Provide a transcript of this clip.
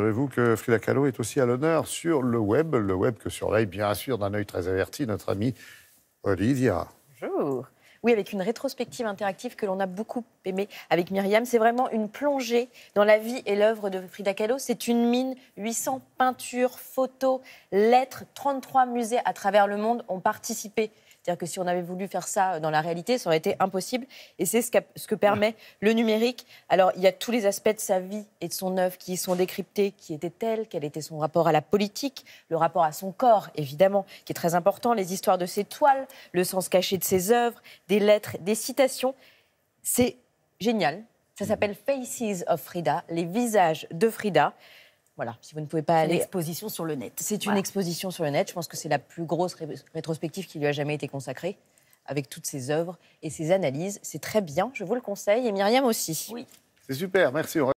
vous que Frida Kahlo est aussi à l'honneur sur le web, le web que surveille bien sûr d'un œil très averti notre amie Olivia. Bonjour oui, avec une rétrospective interactive que l'on a beaucoup aimée avec Myriam. C'est vraiment une plongée dans la vie et l'œuvre de Frida Kahlo. C'est une mine, 800 peintures, photos, lettres, 33 musées à travers le monde ont participé. C'est-à-dire que si on avait voulu faire ça dans la réalité, ça aurait été impossible. Et c'est ce, ce, que permet le numérique. Alors, il y a tous les aspects de sa vie et de son œuvre qui sont décryptés. Qui étaient tels, Quel était son rapport à la politique Le rapport à son corps, évidemment, qui est très important. Les histoires de ses toiles, le sens caché de ses œuvres, des lettres, des citations. C'est génial. Ça mm. s'appelle Faces of Frida, les visages de Frida. Voilà, si vous ne pouvez pas aller. sur le net. C'est une exposition sur le net. Je pense que c'est la plus grosse rétrospective qui lui a jamais été consacrée, avec toutes ses œuvres et ses analyses. C'est très bien, je vous le conseille, et Myriam aussi. Oui. C'est super, merci.